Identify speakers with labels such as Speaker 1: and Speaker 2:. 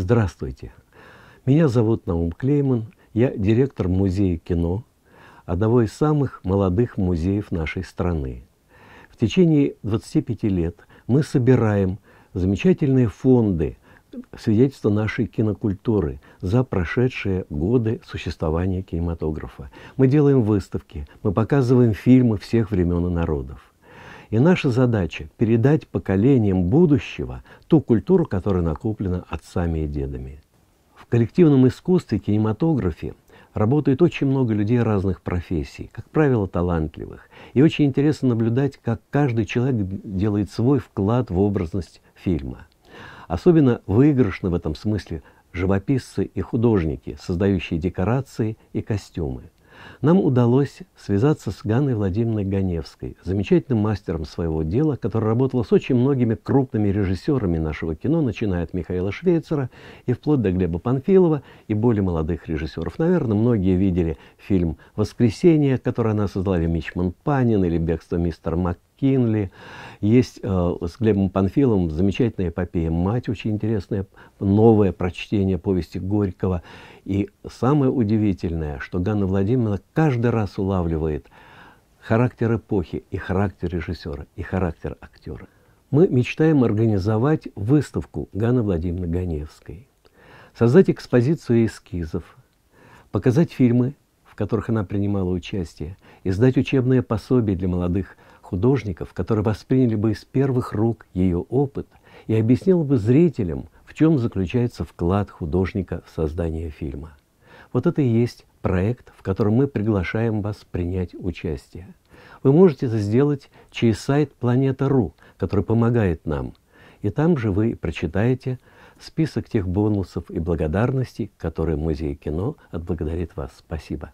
Speaker 1: Здравствуйте. Меня зовут Наум Клейман. Я директор музея кино, одного из самых молодых музеев нашей страны. В течение 25 лет мы собираем замечательные фонды, свидетельства нашей кинокультуры за прошедшие годы существования кинематографа. Мы делаем выставки, мы показываем фильмы всех времен и народов. И наша задача – передать поколениям будущего ту культуру, которая накоплена отцами и дедами. В коллективном искусстве, кинематографе работает очень много людей разных профессий, как правило, талантливых. И очень интересно наблюдать, как каждый человек делает свой вклад в образность фильма. Особенно выигрышны в этом смысле живописцы и художники, создающие декорации и костюмы – нам удалось связаться с Ганной Владимировной Ганевской, замечательным мастером своего дела, которая работала с очень многими крупными режиссерами нашего кино, начиная от Михаила Швейцера и вплоть до Глеба Панфилова и более молодых режиссеров. Наверное, многие видели фильм «Воскресенье», который она создала или «Мичман Панин», или «Бегство мистер Мак Кинли. Есть э, с Глебом Панфиловым замечательная эпопея «Мать», очень интересное новое прочтение повести Горького. И самое удивительное, что Ганна Владимировна каждый раз улавливает характер эпохи и характер режиссера, и характер актера. Мы мечтаем организовать выставку Ганны Владимировны Ганевской, создать экспозицию эскизов, показать фильмы, в которых она принимала участие, издать учебные пособия для молодых художников, которые восприняли бы из первых рук ее опыт и объяснил бы зрителям, в чем заключается вклад художника в создание фильма. Вот это и есть проект, в котором мы приглашаем вас принять участие. Вы можете это сделать через сайт планета.ру, который помогает нам. И там же вы прочитаете список тех бонусов и благодарностей, которые Музей кино отблагодарит вас. Спасибо.